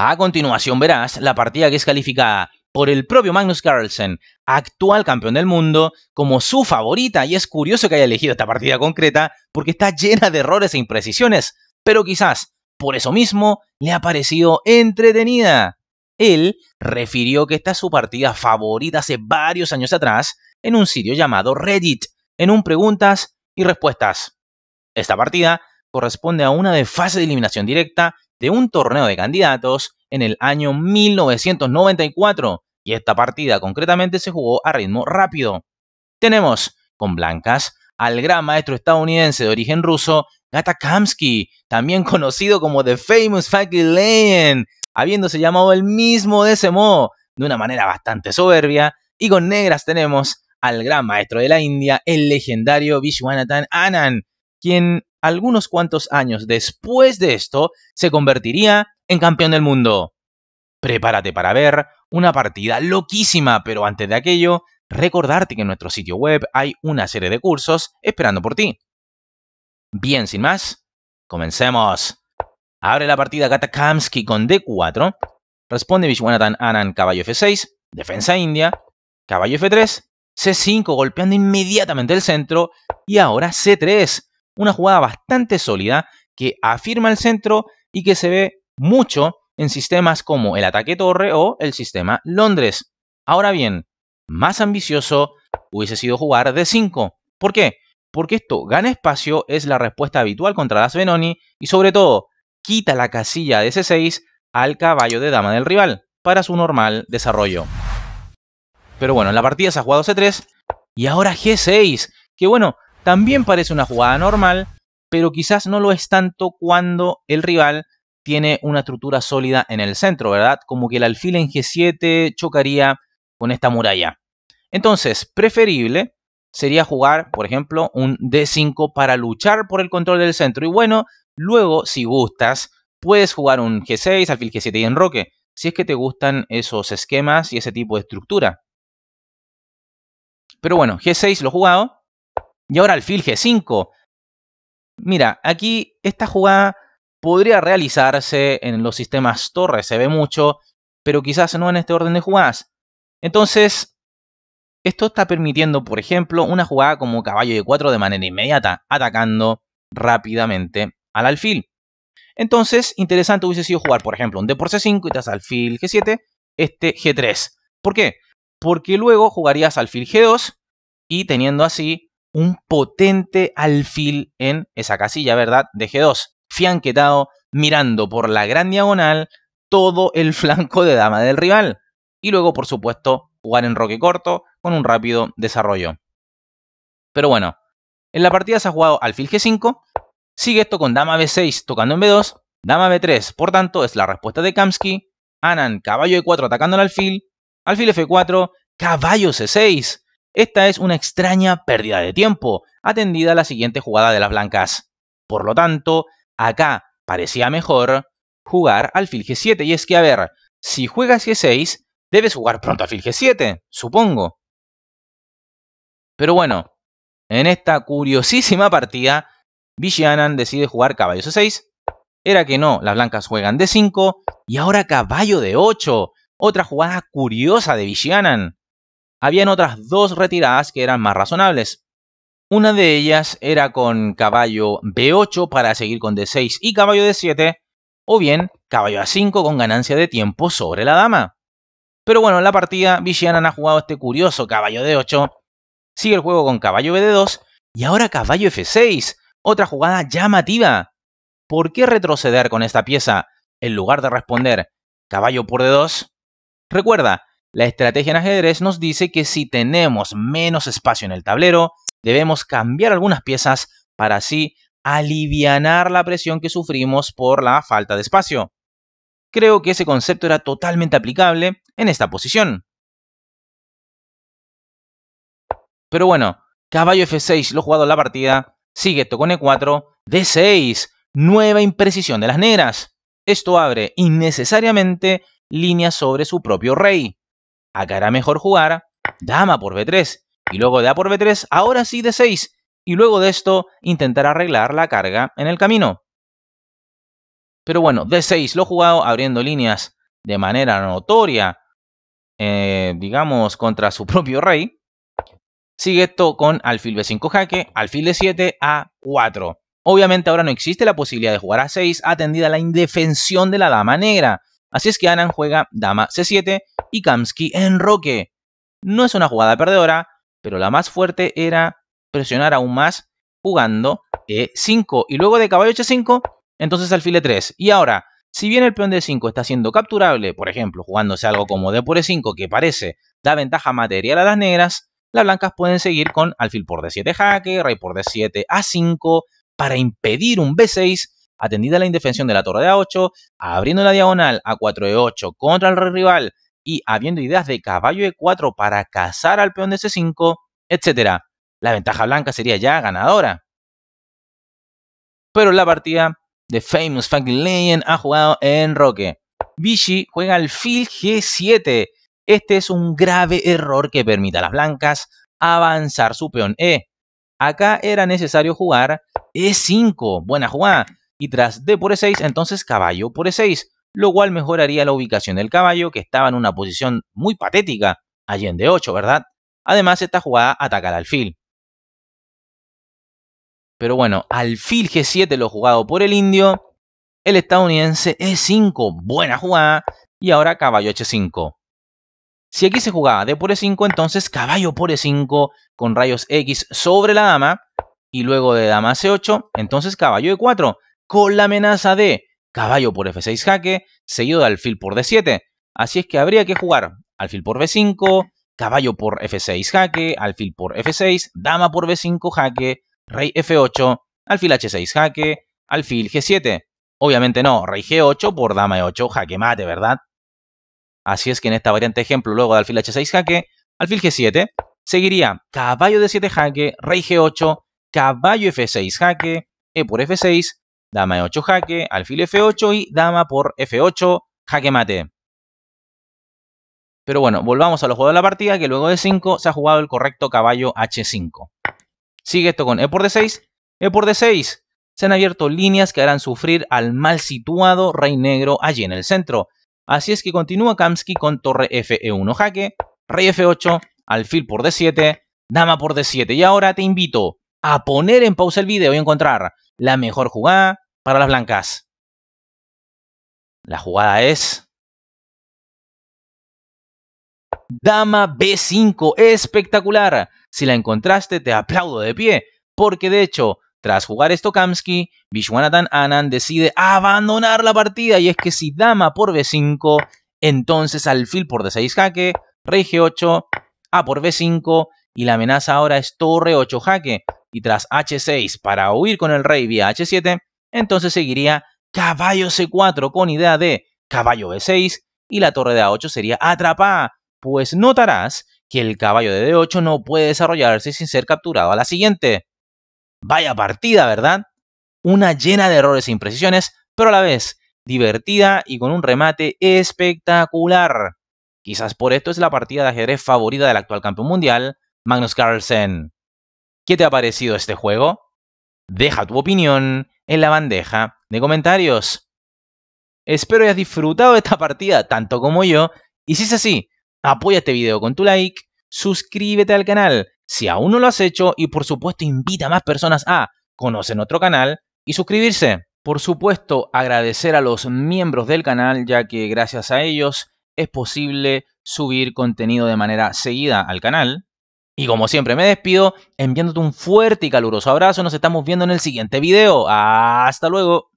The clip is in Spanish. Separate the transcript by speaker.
Speaker 1: A continuación verás la partida que es calificada por el propio Magnus Carlsen, actual campeón del mundo, como su favorita y es curioso que haya elegido esta partida concreta porque está llena de errores e imprecisiones, pero quizás por eso mismo le ha parecido entretenida. Él refirió que esta es su partida favorita hace varios años atrás en un sitio llamado Reddit, en un preguntas y respuestas. Esta partida corresponde a una de fase de eliminación directa de un torneo de candidatos en el año 1994 y esta partida concretamente se jugó a ritmo rápido. Tenemos con blancas al gran maestro estadounidense de origen ruso Gata Kamsky, también conocido como The Famous Fucking Lane, habiéndose llamado el mismo de ese modo, de una manera bastante soberbia. Y con negras tenemos al gran maestro de la India, el legendario Vishwanathan Anand, quien algunos cuantos años después de esto, se convertiría en campeón del mundo. Prepárate para ver una partida loquísima, pero antes de aquello, recordarte que en nuestro sitio web hay una serie de cursos esperando por ti. Bien, sin más, comencemos. Abre la partida Katakamsky con D4. Responde Vishwanathan Anand caballo F6, defensa india, caballo F3, C5 golpeando inmediatamente el centro y ahora C3 una jugada bastante sólida que afirma el centro y que se ve mucho en sistemas como el ataque torre o el sistema Londres. Ahora bien, más ambicioso hubiese sido jugar de 5. ¿Por qué? Porque esto gana espacio, es la respuesta habitual contra las Benoni y sobre todo quita la casilla de C6 al caballo de dama del rival para su normal desarrollo. Pero bueno, en la partida se ha jugado C3 y ahora G6, que bueno, también parece una jugada normal, pero quizás no lo es tanto cuando el rival tiene una estructura sólida en el centro, ¿verdad? Como que el alfil en G7 chocaría con esta muralla. Entonces, preferible sería jugar, por ejemplo, un D5 para luchar por el control del centro. Y bueno, luego, si gustas, puedes jugar un G6, alfil G7 y enroque, si es que te gustan esos esquemas y ese tipo de estructura. Pero bueno, G6 lo he jugado, y ahora alfil G5. Mira, aquí esta jugada podría realizarse en los sistemas torres, se ve mucho, pero quizás no en este orden de jugadas. Entonces, esto está permitiendo, por ejemplo, una jugada como caballo de 4 de manera inmediata, atacando rápidamente al alfil. Entonces, interesante hubiese sido jugar, por ejemplo, un D por C5 y te alfil G7, este G3. ¿Por qué? Porque luego jugarías alfil G2 y teniendo así un potente alfil en esa casilla, ¿verdad? De G2. Fianquetado mirando por la gran diagonal todo el flanco de dama del rival. Y luego, por supuesto, jugar en roque corto con un rápido desarrollo. Pero bueno, en la partida se ha jugado alfil G5. Sigue esto con dama B6 tocando en B2. Dama B3, por tanto, es la respuesta de Kamsky. Anan, caballo E4 atacando al alfil. Alfil F4, caballo C6. Esta es una extraña pérdida de tiempo, atendida a la siguiente jugada de las blancas. Por lo tanto, acá parecía mejor jugar alfil g7. Y es que, a ver, si juegas g6, debes jugar pronto alfil g7, supongo. Pero bueno, en esta curiosísima partida, Vigianan decide jugar caballo c6. Era que no, las blancas juegan d5 y ahora caballo de 8. Otra jugada curiosa de Vigianan. Habían otras dos retiradas que eran más razonables. Una de ellas era con caballo B8 para seguir con D6 y caballo D7, o bien caballo A5 con ganancia de tiempo sobre la dama. Pero bueno, en la partida villana ha jugado este curioso caballo D8, sigue el juego con caballo BD2 y ahora caballo F6, otra jugada llamativa. ¿Por qué retroceder con esta pieza en lugar de responder caballo por D2? Recuerda, la estrategia en ajedrez nos dice que si tenemos menos espacio en el tablero, debemos cambiar algunas piezas para así alivianar la presión que sufrimos por la falta de espacio. Creo que ese concepto era totalmente aplicable en esta posición. Pero bueno, caballo F6, lo jugado en la partida, sigue con E4, D6, nueva imprecisión de las negras. Esto abre innecesariamente líneas sobre su propio rey. Acá mejor jugar dama por b3 y luego da por b3, ahora sí d6 y luego de esto intentar arreglar la carga en el camino. Pero bueno, d6 lo jugado abriendo líneas de manera notoria, eh, digamos, contra su propio rey. Sigue esto con alfil b5 jaque, alfil d7 a 4. Obviamente ahora no existe la posibilidad de jugar a 6 atendida la indefensión de la dama negra. Así es que Anand juega dama c7 y Kamsky en roque. No es una jugada perdedora, pero la más fuerte era presionar aún más jugando e5 y luego de caballo h5, entonces alfil e3. Y ahora, si bien el peón d5 está siendo capturable, por ejemplo, jugándose algo como d por e5 que parece da ventaja material a las negras, las blancas pueden seguir con alfil por d7 jaque, rey por d7 a5 para impedir un b6 atendida la indefensión de la torre de A8, abriendo la diagonal a 4 e 8 contra el rey rival y habiendo ideas de caballo E4 para cazar al peón de C5, etc. La ventaja blanca sería ya ganadora. Pero la partida de Famous Fucking Legend ha jugado en Roque. Vichy juega al alfil G7. Este es un grave error que permite a las blancas avanzar su peón E. Acá era necesario jugar E5. Buena jugada y tras D por E6, entonces caballo por E6, lo cual mejoraría la ubicación del caballo, que estaba en una posición muy patética allí en D8, ¿verdad? Además, esta jugada ataca al alfil. Pero bueno, alfil G7 lo jugado por el indio, el estadounidense E5, buena jugada, y ahora caballo H5. Si aquí se jugaba D por E5, entonces caballo por E5 con rayos X sobre la dama, y luego de dama C8, entonces caballo E4, con la amenaza de caballo por f6 jaque, seguido de alfil por d7. Así es que habría que jugar alfil por b5, caballo por f6 jaque, alfil por f6, dama por b5 jaque, rey f8, alfil h6 jaque, alfil g7. Obviamente no, rey g8 por dama e8 jaque mate, ¿verdad? Así es que en esta variante ejemplo, luego de alfil h6 jaque, alfil g7, seguiría caballo d7 jaque, rey g8, caballo f6 jaque, e por f6, Dama e8 jaque, alfil f8 y dama por f8, jaque mate. Pero bueno, volvamos a los juegos de la partida, que luego de 5 se ha jugado el correcto caballo h5. Sigue esto con e por d6, e por d6. Se han abierto líneas que harán sufrir al mal situado rey negro allí en el centro. Así es que continúa Kamsky con torre f e1 jaque, rey f8, alfil por d7, dama por d7. Y ahora te invito a poner en pausa el video y encontrar la mejor jugada para las blancas. La jugada es... Dama B5, espectacular. Si la encontraste, te aplaudo de pie, porque de hecho, tras jugar esto Kamsky, Vishwanathan Anand decide abandonar la partida y es que si dama por B5, entonces alfil por D6 jaque, rey G8, A por B5 y la amenaza ahora es torre 8 jaque y tras h6 para huir con el rey vía h7, entonces seguiría caballo c4 con idea de caballo b6 y la torre de a8 sería atrapada, pues notarás que el caballo de d8 no puede desarrollarse sin ser capturado a la siguiente. Vaya partida, ¿verdad? Una llena de errores e imprecisiones, pero a la vez divertida y con un remate espectacular. Quizás por esto es la partida de ajedrez favorita del actual campeón mundial, Magnus Carlsen. ¿Qué te ha parecido este juego? Deja tu opinión en la bandeja de comentarios. Espero hayas disfrutado de esta partida tanto como yo, y si es así, apoya este video con tu like, suscríbete al canal si aún no lo has hecho y por supuesto invita a más personas a conocer nuestro canal y suscribirse. Por supuesto, agradecer a los miembros del canal, ya que gracias a ellos es posible subir contenido de manera seguida al canal. Y como siempre me despido enviándote un fuerte y caluroso abrazo. Nos estamos viendo en el siguiente video. Hasta luego.